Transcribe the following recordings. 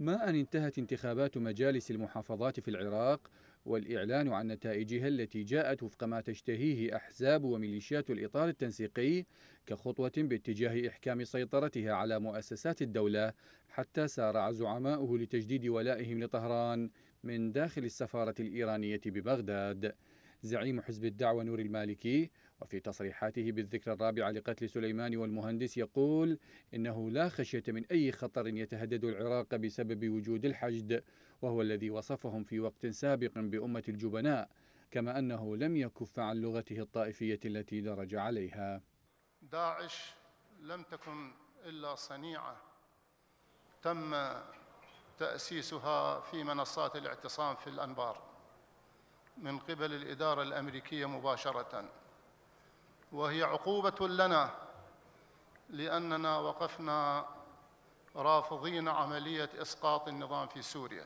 ما أن انتهت انتخابات مجالس المحافظات في العراق والإعلان عن نتائجها التي جاءت وفق ما تشتهيه أحزاب وميليشيات الإطار التنسيقي كخطوة باتجاه إحكام سيطرتها على مؤسسات الدولة حتى سارع زعماؤه لتجديد ولائهم لطهران من داخل السفارة الإيرانية ببغداد زعيم حزب الدعوة نور المالكي وفي تصريحاته بالذكرى الرابعة لقتل سليمان والمهندس يقول إنه لا خشية من أي خطر يتهدد العراق بسبب وجود الحشد وهو الذي وصفهم في وقت سابق بأمة الجبناء كما أنه لم يكف عن لغته الطائفية التي درج عليها داعش لم تكن إلا صنيعة تم تأسيسها في منصات الاعتصام في الأنبار من قبل الإدارة الأمريكية مباشرةً وهي عقوبة لنا لأننا وقفنا رافضين عملية إسقاط النظام في سوريا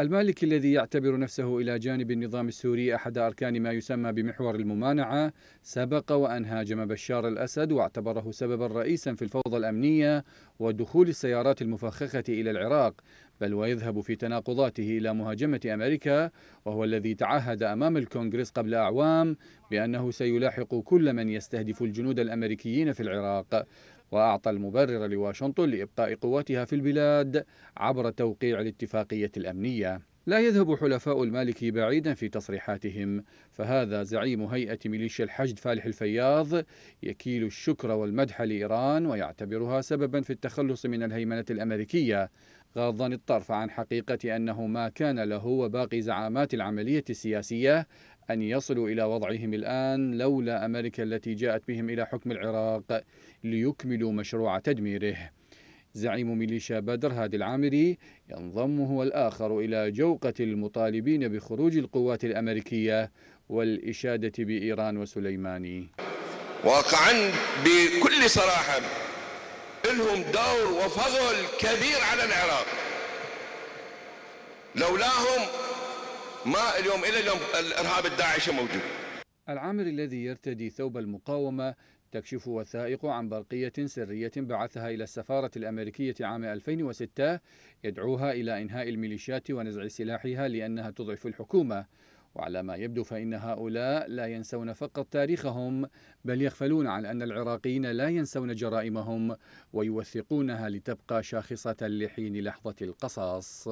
المالك الذي يعتبر نفسه إلى جانب النظام السوري أحد أركان ما يسمى بمحور الممانعة سبق وأن هاجم بشار الأسد واعتبره سببا رئيسا في الفوضى الأمنية ودخول السيارات المفخخة إلى العراق بل ويذهب في تناقضاته إلى مهاجمة أمريكا وهو الذي تعهد أمام الكونغرس قبل أعوام بأنه سيلاحق كل من يستهدف الجنود الأمريكيين في العراق وأعطى المبرر لواشنطن لإبقاء قواتها في البلاد عبر توقيع الاتفاقية الأمنية لا يذهب حلفاء المالك بعيدا في تصريحاتهم فهذا زعيم هيئة ميليشيا الحشد فالح الفياض يكيل الشكر والمدح لإيران ويعتبرها سببا في التخلص من الهيمنة الأمريكية غاضا الطرف عن حقيقة أنه ما كان له وباقي زعامات العملية السياسية أن يصلوا إلى وضعهم الآن لولا أمريكا التي جاءت بهم إلى حكم العراق ليكملوا مشروع تدميره زعيم ميليشيا بدر هادي العامري ينضم هو الآخر إلى جوقة المطالبين بخروج القوات الأمريكية والإشادة بإيران وسليماني واقعا بكل صراحة لهم دور وفضل كبير على العراق لولاهم ما اليوم إلى اليوم الإرهاب الداعش موجود العامر الذي يرتدي ثوب المقاومة تكشف وثائق عن برقية سرية بعثها إلى السفارة الأمريكية عام 2006 يدعوها إلى إنهاء الميليشيات ونزع سلاحها لأنها تضعف الحكومة وعلى ما يبدو فإن هؤلاء لا ينسون فقط تاريخهم بل يغفلون عن أن العراقيين لا ينسون جرائمهم ويوثقونها لتبقى شاخصة لحين لحظة القصاص